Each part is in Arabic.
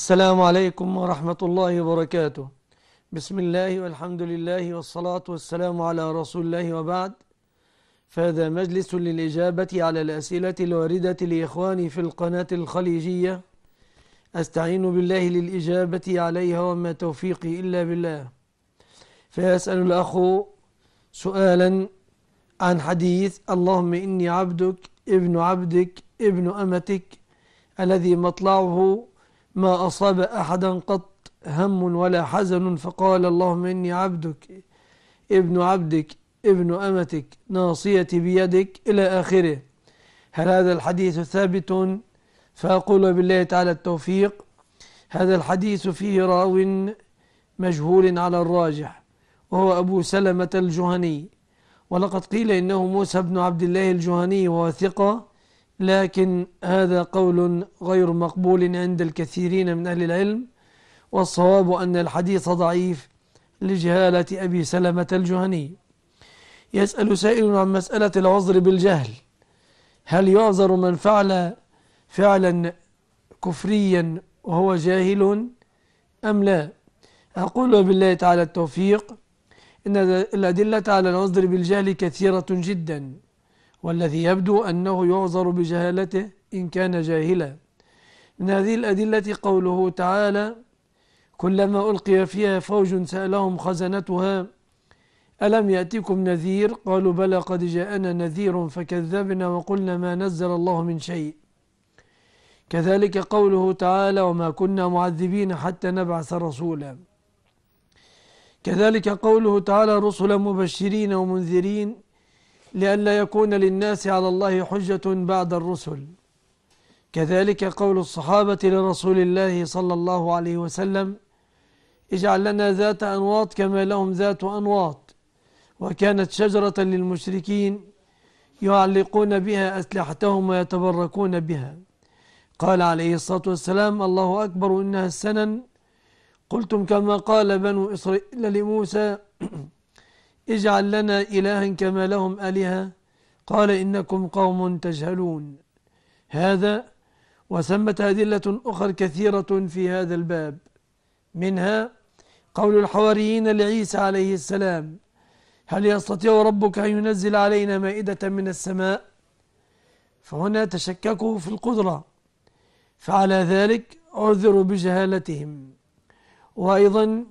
السلام عليكم ورحمة الله وبركاته بسم الله والحمد لله والصلاة والسلام على رسول الله وبعد فهذا مجلس للإجابة على الأسئلة الواردة لإخواني في القناة الخليجية أستعين بالله للإجابة عليها وما توفيقي إلا بالله فيسأل الأخ سؤالا عن حديث اللهم إني عبدك ابن عبدك ابن أمتك الذي مطلعه ما أصاب أحدا قط هم ولا حزن فقال اللهم إني عبدك ابن عبدك ابن أمتك ناصيتي بيدك إلى آخره هل هذا الحديث ثابت فأقول بالله تعالى التوفيق هذا الحديث فيه راو مجهول على الراجح وهو أبو سلمة الجهني ولقد قيل إنه موسى بن عبد الله الجهني وثقة ثقة لكن هذا قول غير مقبول عند الكثيرين من أهل العلم والصواب أن الحديث ضعيف لجهالة أبي سلمة الجهني يسأل سائل عن مسألة العذر بالجهل هل يعذر من فعل فعلا كفريا وهو جاهل أم لا أقول بالله تعالى التوفيق إن الأدلة على العذر بالجهل كثيرة جداً والذي يبدو أنه يعذر بجهالته إن كان جاهلا من هذه الأدلة قوله تعالى كلما ألقي فيها فوج سألهم خزنتها ألم يأتكم نذير قالوا بلى قد جاءنا نذير فكذبنا وقلنا ما نزل الله من شيء كذلك قوله تعالى وما كنا معذبين حتى نبعث رسولا كذلك قوله تعالى رسلا مبشرين ومنذرين لئلا يكون للناس على الله حجة بعد الرسل كذلك قول الصحابة لرسول الله صلى الله عليه وسلم اجعل لنا ذات أنواط كما لهم ذات أنواط وكانت شجرة للمشركين يعلقون بها أسلحتهم ويتبركون بها قال عليه الصلاة والسلام الله أكبر إنها السنن قلتم كما قال بنو إسرائيل لموسى اجعل لنا إلها كما لهم آلهة قال إنكم قوم تجهلون هذا وثمة أدلة أخرى كثيرة في هذا الباب منها قول الحواريين لعيسى عليه السلام هل يستطيع ربك أن ينزل علينا مائدة من السماء فهنا تشككوا في القدرة فعلى ذلك عذروا بجهالتهم وأيضا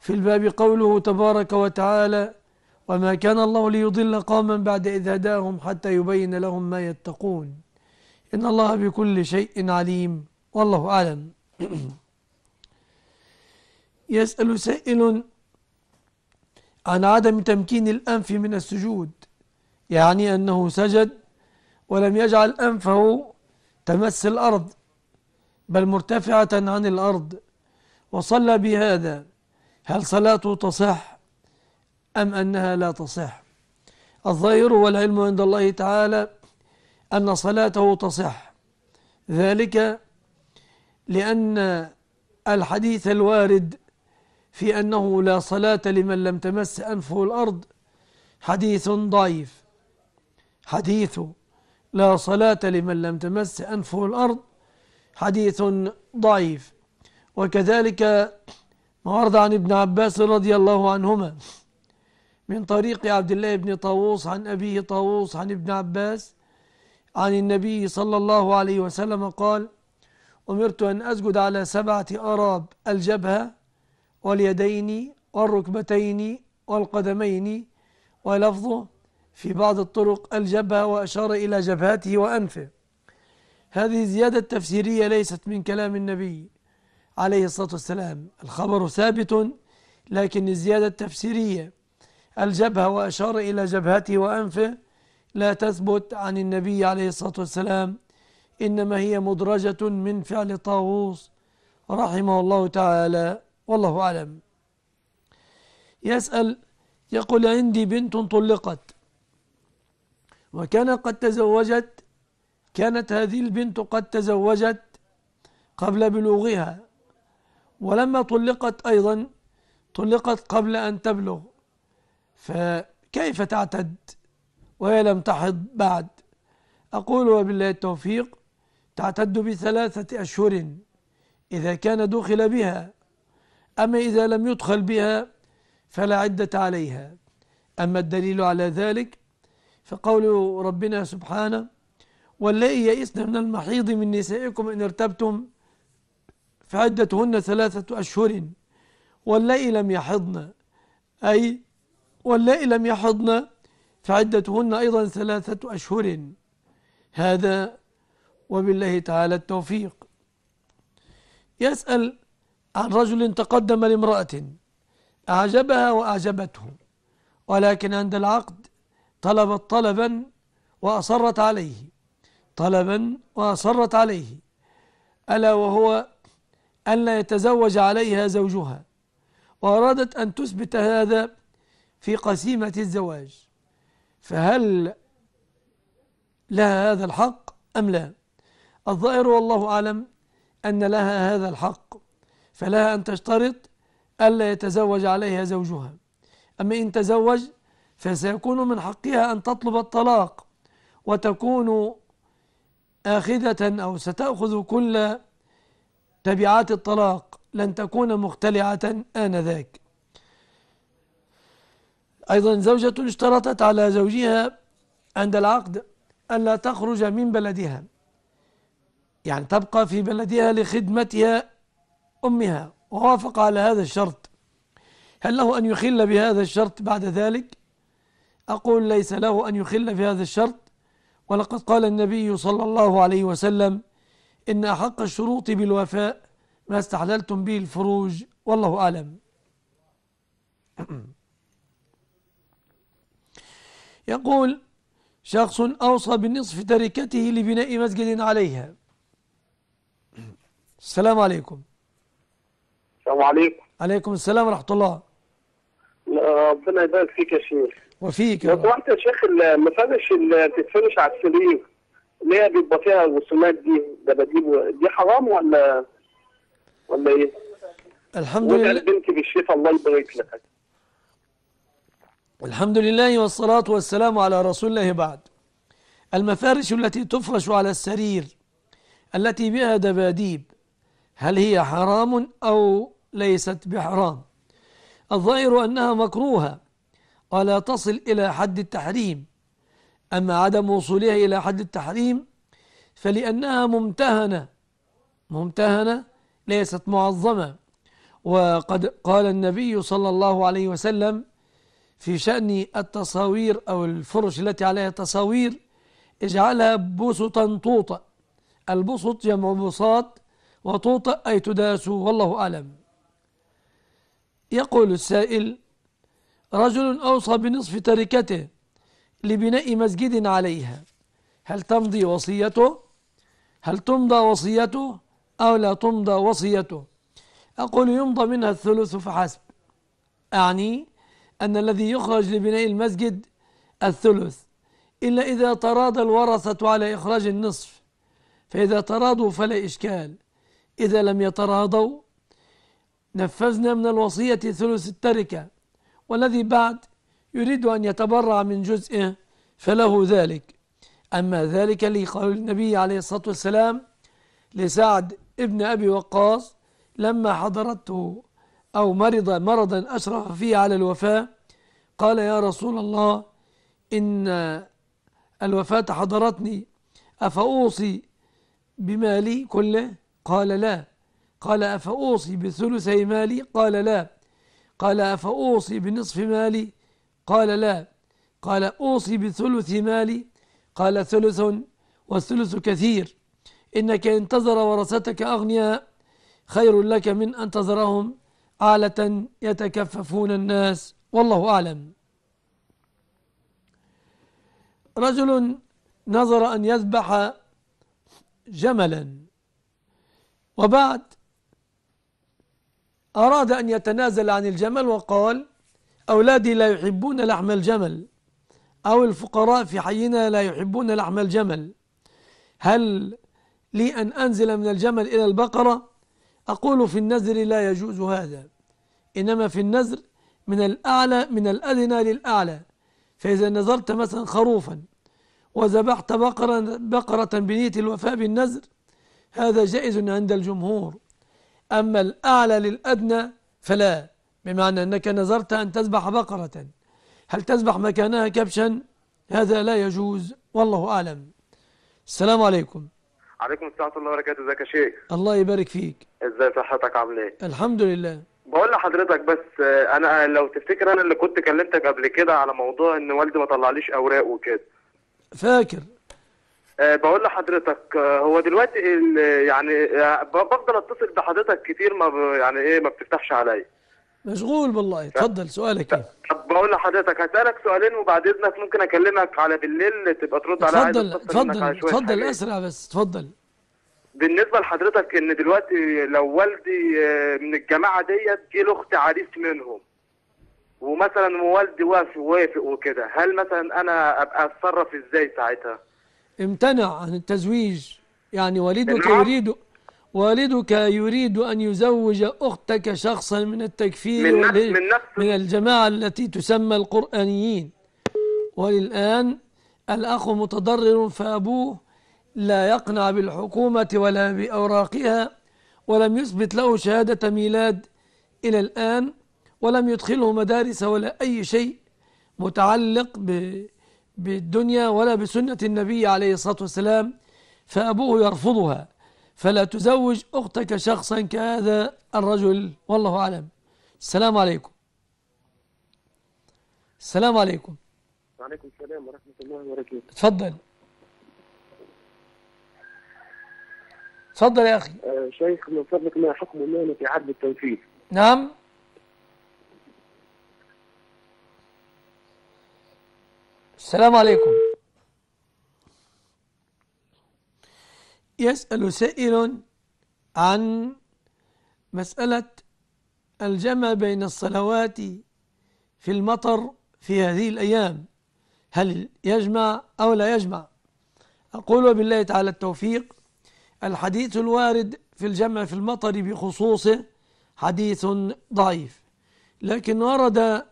في الباب قوله تبارك وتعالى وما كان الله ليضل قوما بعد إذ هداهم حتى يبين لهم ما يتقون إن الله بكل شيء عليم والله أعلم يسأل سائل عن عدم تمكين الأنف من السجود يعني أنه سجد ولم يجعل أنفه تمس الأرض بل مرتفعة عن الأرض وصلى بهذا هل صلاته تصح أم أنها لا تصح الظاهر والعلم عند الله تعالى أن صلاته تصح ذلك لأن الحديث الوارد في أنه لا صلاة لمن لم تمس أنفه الأرض حديث ضعيف حديث لا صلاة لمن لم تمس أنفه الأرض حديث ضعيف وكذلك ما ورد عن ابن عباس رضي الله عنهما من طريق عبد الله بن طاووس عن أبيه طاووس عن ابن عباس عن النبي صلى الله عليه وسلم قال أمرت أن أسجد على سبعة أراب الجبهة واليدين والركبتين والقدمين ولفظه في بعض الطرق الجبهة وأشار إلى جبهته وأنفه هذه الزيادة التفسيرية ليست من كلام النبي عليه الصلاة والسلام الخبر ثابت لكن الزيادة التفسيرية الجبهة وأشار إلى جبهته وأنفه لا تثبت عن النبي عليه الصلاة والسلام إنما هي مدرجة من فعل طاووس رحمه الله تعالى والله أعلم يسأل يقول عندي بنت طلقت وكان قد تزوجت كانت هذه البنت قد تزوجت قبل بلوغها ولما طلقت أيضا طلقت قبل أن تبلغ فكيف تعتد وهي لم تحض بعد أقول وبالله التوفيق تعتد بثلاثة أشهر إذا كان دخل بها أما إذا لم يدخل بها فلا عدة عليها أما الدليل على ذلك فقول ربنا سبحانه واللائي يئسن من المحيض من نسائكم إن ارتبتم فعدتهن ثلاثة أشهر واللائي لم يحضن أي واللائي لم يحضن فعدتهن أيضا ثلاثة أشهر هذا وبالله تعالى التوفيق يسأل عن رجل تقدم لامرأة أعجبها وأعجبته ولكن عند العقد طلبت طلبا وأصرت عليه طلبا وأصرت عليه ألا وهو ألا يتزوج عليها زوجها وأرادت أن تثبت هذا في قسيمة الزواج فهل لها هذا الحق أم لا الظاهر والله أعلم أن لها هذا الحق فلها أن تشترط ألا يتزوج عليها زوجها أما إن تزوج فسيكون من حقها أن تطلب الطلاق وتكون آخذة أو ستأخذ كل تبعات الطلاق لن تكون مختلعة آنذاك أيضا زوجة اشترطت على زوجها عند العقد ألا تخرج من بلدها يعني تبقى في بلدها لخدمتها أمها ووافق على هذا الشرط هل له أن يخل بهذا الشرط بعد ذلك أقول ليس له أن يخل بهذا الشرط ولقد قال النبي صلى الله عليه وسلم إن أحق الشروط بالوفاء ما استحللتم به الفروج والله أعلم يقول شخص أوصى بنصف تركته لبناء مسجد عليها السلام عليكم السلام عليكم عليكم السلام ورحمة الله ربنا يبارك فيك يا شيخ وفيك لو سمحت يا شيخ المفارش اللي بتتفرش على السرير اللي هي بيبقى فيها الرسومات دي دباديب دي حرام ولا ولا ايه؟ الحمد لله بنتي بالشفاء الله يبارك لك الحمد لله والصلاة والسلام على رسول الله بعد المفارش التي تفرش على السرير التي بها دباديب هل هي حرام أو ليست بحرام الظاهر أنها مكروهة ولا تصل إلى حد التحريم أما عدم وصولها إلى حد التحريم فلأنها ممتهنة ممتهنة ليست معظمة وقد قال النبي صلى الله عليه وسلم في شأن التصاوير أو الفرش التي عليها تصاوير اجعلها بسطا طوطا البسط جمع بساط وطوطا أي تداس والله أعلم يقول السائل رجل أوصى بنصف تركته لبناء مسجد عليها هل تمضي وصيته هل تمضى وصيته أو لا تمضى وصيته أقول يمضى منها الثلث فحسب أعني أن الذي يخرج لبناء المسجد الثلث إلا إذا تراضى الورثة على إخراج النصف فإذا تراضوا فلا إشكال إذا لم يتراضوا نفذنا من الوصية ثلث التركة والذي بعد يريد أن يتبرع من جزئه فله ذلك أما ذلك لقول النبي عليه الصلاة والسلام لسعد ابن أبي وقاص لما حضرته أو مرض مرضا أشرف فيه على الوفاة قال يا رسول الله إن الوفاة حضرتني أفأوصي بمالي كله قال لا قال أفأوصي بثلثي مالي قال لا قال أفأوصي بنصف مالي قال لا قال أوصي بثلث مالي قال ثلث والثلث كثير إنك انتظر ورثتك أغنياء خير لك من أن تذرهم آلة يتكففون الناس والله أعلم رجل نظر أن يذبح جملا وبعد أراد أن يتنازل عن الجمل وقال أولادي لا يحبون لحم الجمل أو الفقراء في حينا لا يحبون لحم الجمل هل لي أن أنزل من الجمل إلى البقرة أقول في النذر لا يجوز هذا إنما في النذر من الأعلى من الأدنى للأعلى فإذا نذرت مثلا خروفا وذبحت بقرة, بقرة بنية الوفاء بالنذر هذا جائز عند الجمهور أما الأعلى للأدنى فلا بمعنى أنك نذرت أن تذبح بقرة هل تذبح مكانها كبشا هذا لا يجوز والله أعلم السلام عليكم عليكم السلام ورحمه الله وبركاته ازيك يا شيخ الله يبارك فيك ازي صحتك عامل ايه الحمد لله بقول لحضرتك بس آه، انا لو تفتكر انا اللي كنت كلمتك قبل كده على موضوع ان والدي ما طلعليش اوراق وكده فاكر آه، بقول لحضرتك آه، هو دلوقتي يعني بفضل اتصل بحضرتك كتير ما يعني ايه ما بتفتحش عليا مشغول بالله اتفضل سؤالك ايه طب بقول لحضرتك هسألك سؤالين وبعد اذنك ممكن اكلمك على بالليل تبقى ترد على اتفضل اتفضل اتفضل اسرع بس اتفضل بالنسبة لحضرتك ان دلوقتي لو والدي آه، من الجماعة ديت جه لاخت عريس منهم ومثلا والدي وافق وافق وكده هل مثلا انا ابقى اتصرف ازاي ساعتها امتنع عن التزويج يعني والدك نعم. يريده والدك يريد أن يزوج أختك شخصا من التكفير من, نفس من, نفس من الجماعة التي تسمى القرآنيين وللآن الأخ متضرر فأبوه لا يقنع بالحكومة ولا بأوراقها ولم يثبت له شهادة ميلاد إلى الآن ولم يدخله مدارس ولا أي شيء متعلق بالدنيا ولا بسنة النبي عليه الصلاة والسلام فأبوه يرفضها فلا تزوج أختك شخصا كهذا الرجل والله أعلم السلام عليكم السلام عليكم وعليكم السلام ورحمة الله وبركاته تفضل تفضل يا أخي آه شيخ من فضلك ما حكم المهنة في عدل التنفيذ نعم السلام عليكم يسأل سائل عن مسألة الجمع بين الصلوات في المطر في هذه الأيام هل يجمع أو لا يجمع أقول بالله تعالى التوفيق الحديث الوارد في الجمع في المطر بخصوصه حديث ضعيف لكن ورد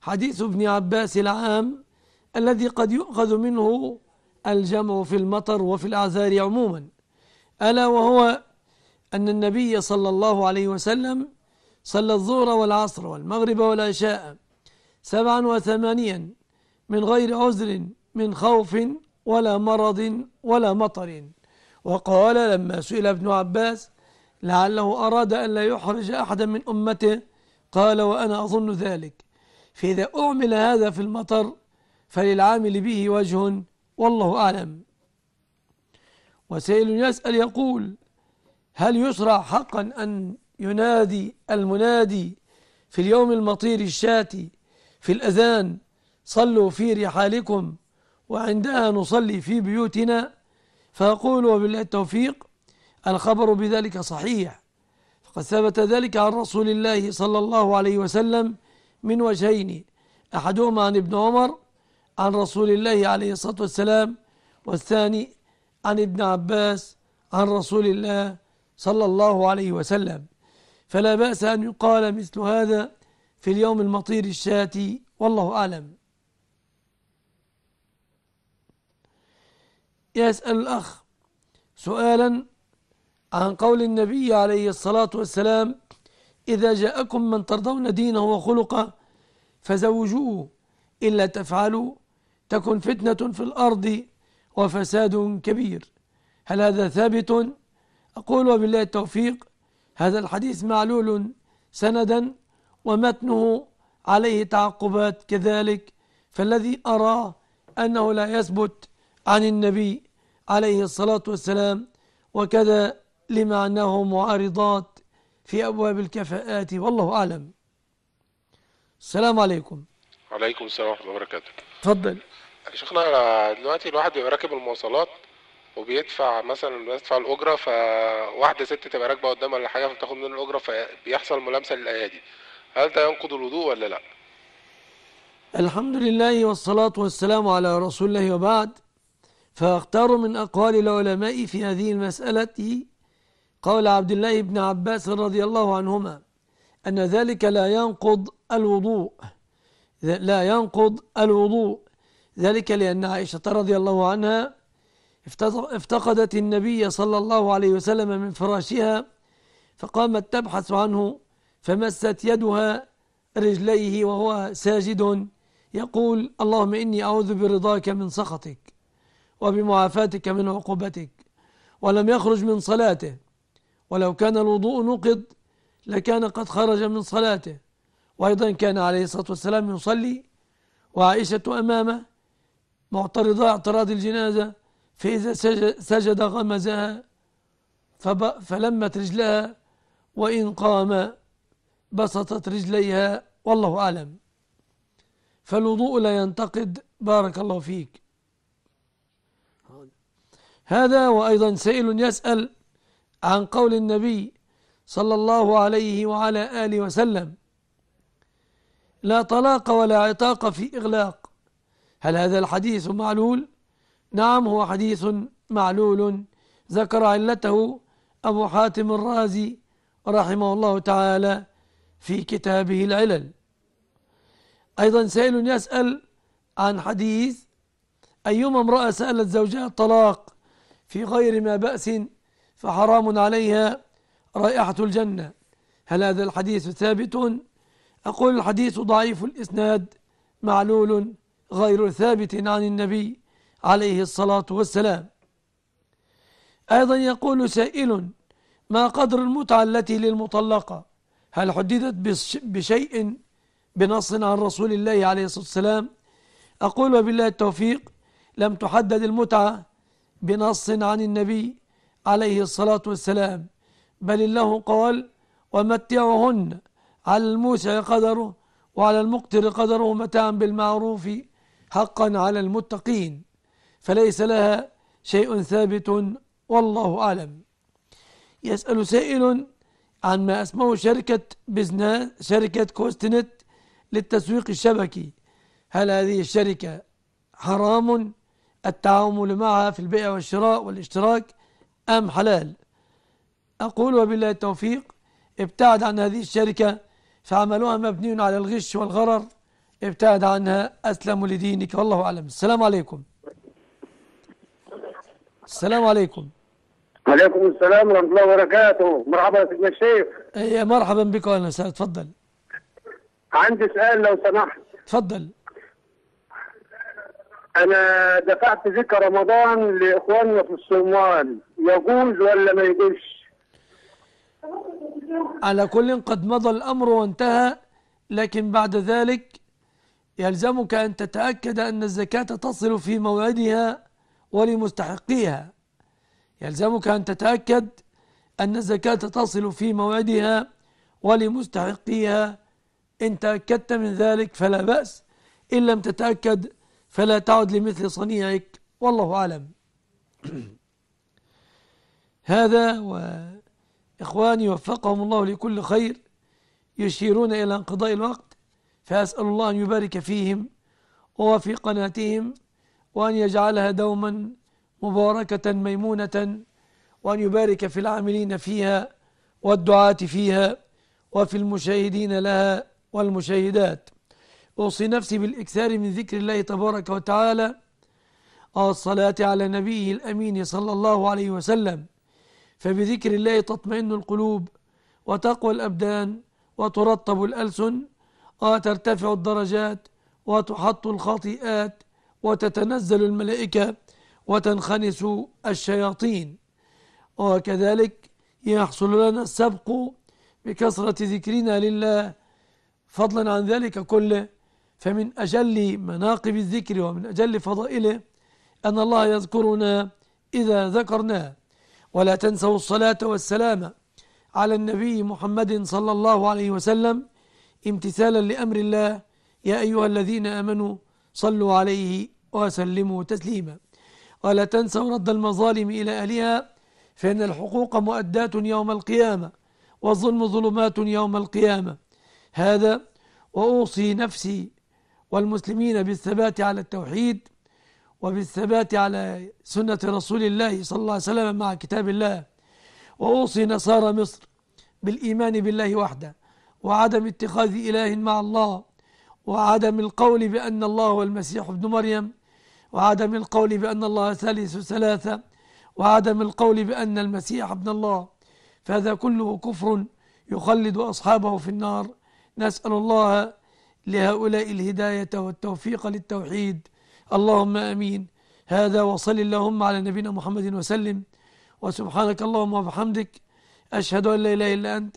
حديث ابن عباس العام الذي قد يؤخذ منه الجمع في المطر وفي الأعذار عموما ألا وهو أن النبي صلى الله عليه وسلم صلى الظهر والعصر والمغرب والعشاء سبعا وثمانيا من غير عذر من خوف ولا مرض ولا مطر وقال لما سئل ابن عباس لعله أراد أن لا يحرج أحدا من أمته قال وأنا أظن ذلك فإذا أعمل هذا في المطر فللعامل به وجه والله أعلم وسائل يسأل يقول هل يشرع حقا أن ينادي المنادي في اليوم المطير الشاتي في الأذان صلوا في رحالكم وعندها نصلي في بيوتنا فأقول وبالله التوفيق الخبر بذلك صحيح فقد ثبت ذلك عن رسول الله صلى الله عليه وسلم من وجهين أحدهما عن ابن عمر عن رسول الله عليه الصلاة والسلام والثاني عن ابن عباس عن رسول الله صلى الله عليه وسلم فلا بأس أن يقال مثل هذا في اليوم المطير الشاتي والله أعلم يسأل الأخ سؤالا عن قول النبي عليه الصلاة والسلام إذا جاءكم من ترضون دينه وخلقه فزوجوه إلا تفعلوا تكن فتنة في الأرض وفساد كبير هل هذا ثابت؟ أقول وبالله التوفيق هذا الحديث معلول سندا ومتنه عليه تعقبات كذلك فالذي أرى أنه لا يثبت عن النبي عليه الصلاة والسلام وكذا لما أنه معارضات في أبواب الكفاءات والله أعلم السلام عليكم وعليكم السلام ورحمة الله وبركاته تفضل شيخنا دلوقتي الواحد بيبقى راكب المواصلات وبيدفع مثلا بيدفع الاجره فواحده ست تبقى راكبه قدامها ولا حاجه فبتاخد منه الاجره فبيحصل ملامسه للايادي هل ده ينقض الوضوء ولا لا؟ الحمد لله والصلاة والسلام على رسول الله وبعد فأختار من أقوال العلماء في هذه المسألة قول عبد الله بن عباس رضي الله عنهما أن ذلك لا ينقض الوضوء لا ينقض الوضوء ذلك لأن عائشة رضي الله عنها افتقدت النبي صلى الله عليه وسلم من فراشها فقامت تبحث عنه فمست يدها رجليه وهو ساجد يقول اللهم إني أعوذ برضاك من سخطك وبمعافاتك من عقوبتك ولم يخرج من صلاته ولو كان الوضوء نقض لكان قد خرج من صلاته وأيضا كان عليه الصلاة والسلام يصلي وعائشة أمامه معترضا اعتراض الجنازة فإذا سجد غمزها فلمت رجلها وإن قام بسطت رجليها والله أعلم فالوضوء لا ينتقد بارك الله فيك هذا وأيضا سائل يسأل عن قول النبي صلى الله عليه وعلى آله وسلم لا طلاق ولا عتاق في إغلاق هل هذا الحديث معلول؟ نعم هو حديث معلول ذكر علته أبو حاتم الرازي رحمه الله تعالى في كتابه العلل أيضا سائل يسأل عن حديث أيما امرأة سألت زوجها الطلاق في غير ما بأس فحرام عليها رائحة الجنة هل هذا الحديث ثابت؟ أقول الحديث ضعيف الإسناد معلول غير ثابت عن النبي عليه الصلاة والسلام أيضا يقول سائل ما قدر المتعة التي للمطلقة هل حددت بشيء بنص عن رسول الله عليه الصلاة والسلام أقول وبالله التوفيق لم تحدد المتعة بنص عن النبي عليه الصلاة والسلام بل الله قال ومتعهن على الموسع قدره وعلى المقتر قدره متاعا بالمعروف حقا على المتقين فليس لها شيء ثابت والله أعلم يسأل سائل عن ما اسمه شركة بزنس شركة كوستنت للتسويق الشبكي هل هذه الشركة حرام التعامل معها في البيع والشراء والاشتراك أم حلال أقول وبالله التوفيق ابتعد عن هذه الشركة فعملها مبني على الغش والغرر ابتعد عنها أسلم لدينك والله أعلم السلام عليكم السلام عليكم وعليكم السلام ورحمة الله وبركاته مرحبا سيدنا الشيخ اي مرحبا بك أهلا وسهلا تفضل عندي سؤال لو سمحت تفضل أنا دفعت ذكر رمضان لإخواننا في الصومال يجوز ولا ما يجوزش؟ على كل قد مضى الأمر وانتهى لكن بعد ذلك يلزمك أن تتأكد أن الزكاة تصل في موعدها ولمستحقيها يلزمك أن تتأكد أن الزكاة تصل في موعدها ولمستحقيها إن تأكدت من ذلك فلا بأس إن لم تتأكد فلا تعد لمثل صنيعك والله أعلم هذا وإخواني وفقهم الله لكل خير يشيرون إلى انقضاء الوقت فأسأل الله أن يبارك فيهم وفي قناتهم وأن يجعلها دوما مباركة ميمونة وأن يبارك في العاملين فيها والدعاة فيها وفي المشاهدين لها والمشاهدات أوصي نفسي بالإكثار من ذكر الله تبارك وتعالى والصلاة على نبيه الأمين صلى الله عليه وسلم فبذكر الله تطمئن القلوب وتقوى الأبدان وترطب الألسن وترتفع الدرجات وتحط الخطيئات وتتنزل الملائكة وتنخنس الشياطين وكذلك يحصل لنا السبق بكثرة ذكرنا لله فضلا عن ذلك كله فمن أجل مناقب الذكر ومن أجل فضائله أن الله يذكرنا إذا ذكرناه ولا تنسوا الصلاة والسلام على النبي محمد صلى الله عليه وسلم امتثالا لأمر الله يا أيها الذين آمنوا صلوا عليه وسلموا تسليما ولا تنسوا رد المظالم إلى أهلها فإن الحقوق مؤداة يوم القيامة والظلم ظلمات يوم القيامة هذا وأوصي نفسي والمسلمين بالثبات على التوحيد وبالثبات على سنة رسول الله صلى الله عليه وسلم مع كتاب الله وأوصي نصارى مصر بالإيمان بالله وحده وعدم اتخاذ إله مع الله وعدم القول بأن الله هو المسيح ابن مريم وعدم القول بأن الله ثالث ثلاثة وعدم القول بأن المسيح ابن الله فهذا كله كفر يخلد أصحابه في النار نسأل الله لهؤلاء الهداية والتوفيق للتوحيد اللهم امين هذا وصل اللهم على نبينا محمد وسلم وسبحانك اللهم وبحمدك اشهد ان لا اله الا انت